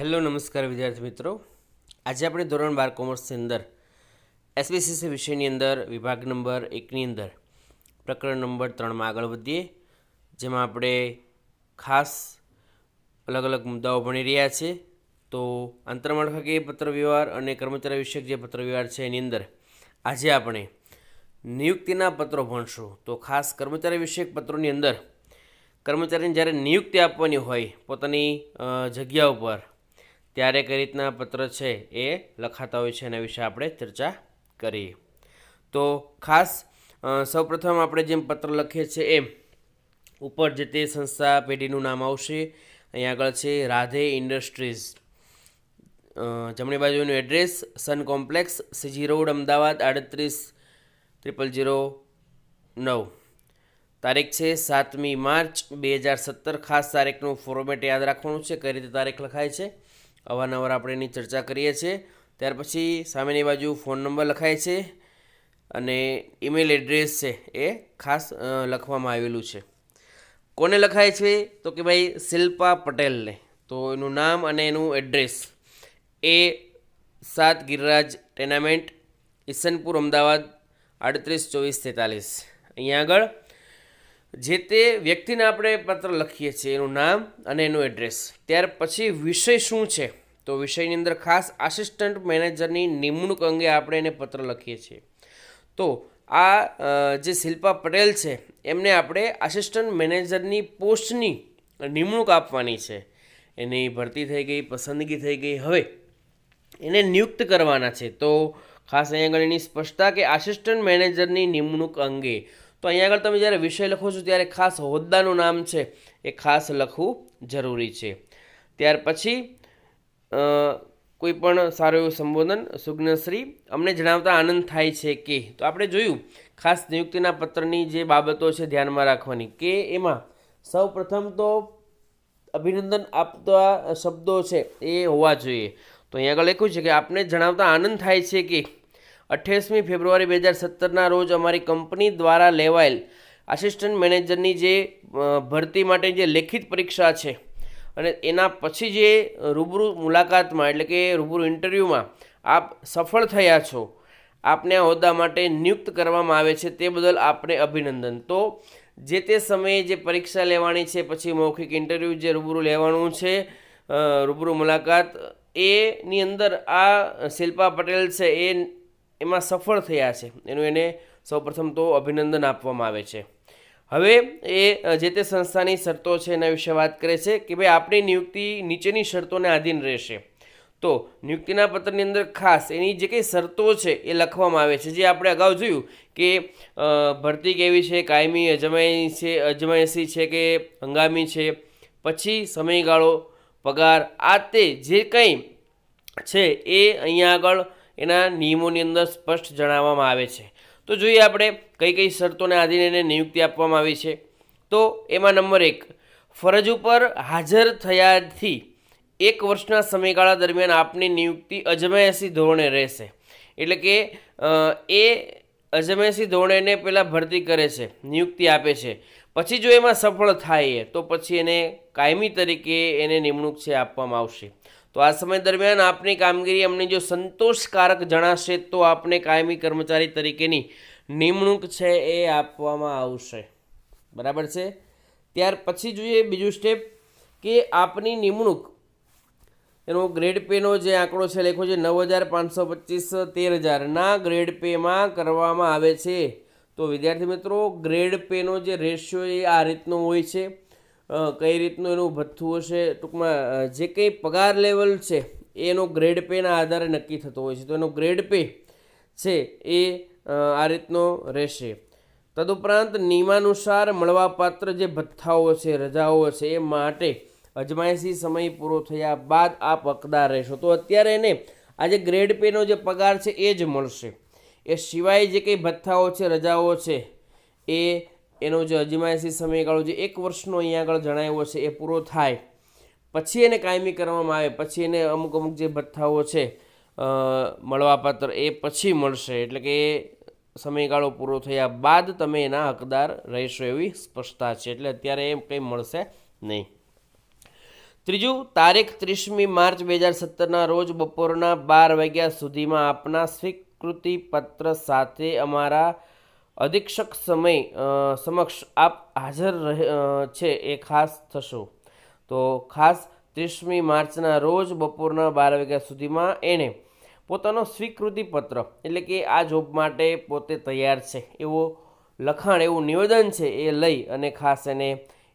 hello નમસ્કાર વિદ્યાર્થી મિત્રો આજે આપણે ધોરણ બાર કોમર્સની અંદર એસબીસીસી વિષયની અંદર વિભાગ નંબર એકની અંદર પ્રકરણ નંબર ત્રણમાં આગળ વધીએ જેમાં આપણે ખાસ અલગ અલગ મુદ્દાઓ ભણી રહ્યા છે તો આંતરમાળખાકીય પત્રવ્યવહાર અને કર્મચારી વિષયક જે પત્રવ્યવહાર છે એની અંદર આજે આપણે નિયુક્તિના પત્રો ભણશું તો ખાસ કર્મચારી વિષયક પત્રોની અંદર કર્મચારીને જ્યારે નિયુક્તિ આપવાની હોય પોતાની જગ્યા ઉપર ત્યારે કઈ રીતના પત્ર છે એ લખાતા હોય છે એના વિશે આપણે ચર્ચા કરીએ તો ખાસ સૌપ્રથમ આપણે જેમ પત્ર લખીએ છીએ એમ ઉપર જે તે સંસ્થા પેઢીનું નામ આવશે અહીં આગળ છે રાધે ઇન્ડસ્ટ્રીઝ જમણી બાજુનું address Sun complex CG road Ahmedabad આડત્રીસ ત્રિપલ જીરો નવ તારીખ છે સાતમી માર્ચ બે હજાર સત્તર ખાસ તારીખનું ફોર્મેટ યાદ રાખવાનું છે કઈ રીતે તારીખ લખાય છે અવારનવાર આપણે એની ચર્ચા કરીએ છીએ ત્યાર પછી સામેની બાજુ ફોન નંબર લખાય છે અને ઈમેલ એડ્રેસ છે એ ખાસ લખવામાં આવેલું છે કોને લખાય છે તો કે ભાઈ શિલ્પા પટેલને તો એનું નામ અને એનું એડ્રેસ એ સાત ગિરરાજ ટેનામેન્ટ ઈસનપુર અમદાવાદ આડત્રીસ ચોવીસ તેતાલીસ અહીંયા આગળ જે તે વ્યક્તિને આપણે પત્ર લખીએ છીએ એનું નામ અને એનું એડ્રેસ ત્યાર પછી વિષય શું છે તો વિષયની અંદર ખાસ આસિસ્ટન્ટ મેનેજરની નિમણૂક અંગે આપણે એને પત્ર લખીએ છીએ તો આ જે શિલ્પા પટેલ છે એમને આપણે આસિસ્ટન્ટ મેનેજરની પોસ્ટની નિમણૂક આપવાની છે એની ભરતી થઈ ગઈ પસંદગી થઈ ગઈ હવે એને નિયુક્ત કરવાના છે તો ખાસ અહીંયા આગળ એની સ્પષ્ટતા કે આસિસ્ટન્ટ મેનેજરની નિમણૂક અંગે તો અહીંયા આગળ તમે જ્યારે વિષય લખો છો ત્યારે ખાસ હોદ્દાનું નામ છે એ ખાસ લખવું જરૂરી છે ત્યાર પછી કોઈ પણ સારું એવું સંબોધન સુજ્ઞશ્રી અમને જણાવતા આનંદ થાય છે કે તો આપણે જોયું ખાસ નિયુક્તિના પત્રની જે બાબતો છે ધ્યાનમાં રાખવાની કે એમાં સૌ પ્રથમ તો અભિનંદન આપતા શબ્દો છે એ હોવા જોઈએ તો અહીંયા આગળ લખ્યું છે કે આપને જણાવતા આનંદ થાય છે કે અઠ્યાસમી ફેબ્રુઆરી બે હજાર સત્તરના રોજ અમારી કંપની દ્વારા લેવાયેલ આસિસ્ટન્ટ મેનેજરની જે ભરતી માટે જે લેખિત પરીક્ષા છે અને એના પછી જે રૂબરૂ મુલાકાતમાં એટલે કે રૂબરૂ ઇન્ટરવ્યૂમાં આપ સફળ થયા છો આપને આ હોદ્દા માટે નિયુક્ત કરવામાં આવે છે તે બદલ આપને અભિનંદન તો જે તે સમયે જે પરીક્ષા લેવાની છે પછી મૌખિક ઇન્ટરવ્યૂ જે રૂબરૂ લેવાનું છે રૂબરૂ મુલાકાત એની અંદર આ શિલ્પા પટેલ છે એ એમાં સફળ થયા છે એનું એને સૌપ્રથમ તો અભિનંદન આપવામાં આવે છે હવે એ જે તે સંસ્થાની શરતો છે એના વિશે વાત કરે છે કે ભાઈ આપણી નિયુક્તિ નીચેની શરતોને આધીન રહેશે તો નિયુક્તિના પત્રની અંદર ખાસ એની જે કંઈ શરતો છે એ લખવામાં આવે છે જે આપણે અગાઉ જોયું કે ભરતી કેવી છે કાયમી અજમાઈ છે અજમાયસી છે કે હંગામી છે પછી સમયગાળો પગાર આ તે જે કંઈ છે એ અહીંયા આગળ એના નિયમોની અંદર સ્પષ્ટ જણાવવામાં આવે છે તો જોઈએ આપણે કઈ કઈ શરતોને આધીને એને નિયુક્તિ આપવામાં આવી છે તો એમાં નંબર એક ફરજ ઉપર હાજર થયાથી એક વર્ષના સમયગાળા દરમિયાન આપની નિયુક્તિ અજમાયસી ધોરણે રહેશે એટલે કે એ અજમેસી ધોરણેને પહેલાં ભરતી કરે છે નિયુક્તિ આપે છે પછી જો એમાં સફળ થાય તો પછી એને કાયમી તરીકે એને નિમણૂક છે આપવામાં આવશે તો આ સમય દરમિયાન આપની કામગીરી અમને જો સંતોષકારક જણાશે તો આપને કાયમી કર્મચારી તરીકેની નિમણૂક છે એ આપવામાં આવશે બરાબર છે ત્યાર પછી જોઈએ બીજું સ્ટેપ કે આપની નિમણૂક એનો ગ્રેડ પેનો જે આંકડો છે લેખો છે નવ હજાર પાંચસો પચીસ તેર હજારના ગ્રેડ પેમાં કરવામાં આવે છે તો વિદ્યાર્થી મિત્રો ગ્રેડ પેનો જે રેશિયો એ આ રીતનો હોય છે કઈ રીતનું એનું ભથ્થું હશે ટૂંકમાં જે કંઈ પગાર લેવલ છે એનો ગ્રેડ પેના આધારે નક્કી થતો હોય છે તો એનો ગ્રેડ પે છે એ આ રીતનો રહેશે તદુપરાંત નિયમાનુસાર મળવાપાત્ર જે ભથ્થાઓ છે રજાઓ છે એ માટે અજમાયશી સમય પૂરો થયા બાદ આપ હકદાર રહેશો તો અત્યારે એને આજે ગ્રેડ પેનો જે પગાર છે એ જ મળશે એ સિવાય જે કંઈ ભથ્થાઓ છે રજાઓ છે એ એનો જે અજમાયશી સમયગાળો જે એક વર્ષનો અહીંયા આગળ જણાવ્યો છે એ પૂરો થાય પછી એને કાયમી કરવામાં આવે પછી એને અમુક અમુક જે ભથ્થાઓ છે મળવાપાત્ર એ પછી મળશે એટલે કે સમયગાળો પૂરો થયા બાદ તમે એના હકદાર રહેશો એવી સ્પષ્ટતા છે એટલે અત્યારે એમ કંઈ મળશે નહીં ત્રીજું તારીખ ત્રીસમી માર્ચ બે હજાર સત્તરના રોજ બપોરના બાર વાગ્યા સુધીમાં આપના સ્વીકૃતિ પત્ર સાથે અમારા અધિક્ષક સમય સમક્ષ આપ હાજર રહે છે એ ખાસ થશો તો ખાસ ત્રીસમી માર્ચના રોજ બપોરના બાર વાગ્યા સુધીમાં એણે પોતાનો સ્વીકૃતિ પત્ર એટલે કે આ જોબ માટે પોતે તૈયાર છે એવો લખાણ એવું નિવેદન છે એ લઈ અને ખાસ એને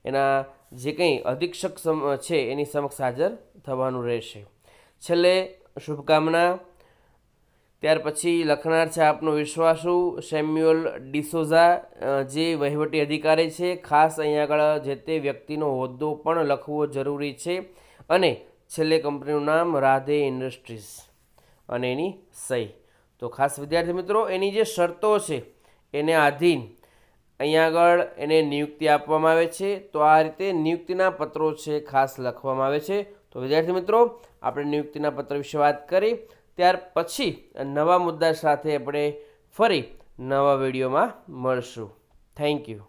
એના જે કંઈ અધિક્ષક છે એની સમક્ષ હાજર થવાનું રહેશે છેલ્લે શુભકામના ત્યાર પછી લખનાર છે આપનો વિશ્વાસુ સેમ્યુઅલ ડિસોઝા જે વહીવટી અધિકારી છે ખાસ અહીંયા આગળ જે તે વ્યક્તિનો હોદ્દો પણ લખવો જરૂરી છે અને છેલ્લે કંપનીનું નામ રાધે ઇન્ડસ્ટ્રીઝ અને એની સહી તો ખાસ વિદ્યાર્થી મિત્રો એની જે શરતો છે એને આધીન અહીંયા આગળ એને નિયુક્તિ આપવામાં આવે છે તો આ રીતે નિયુક્તિના પત્રો છે ખાસ લખવામાં આવે છે તો વિદ્યાર્થી મિત્રો આપણે નિયુક્તિના પત્ર વિશે વાત કરી ત્યાર પછી નવા મુદ્દા સાથે આપણે ફરી નવા વિડીયોમાં મળશું થેન્ક યુ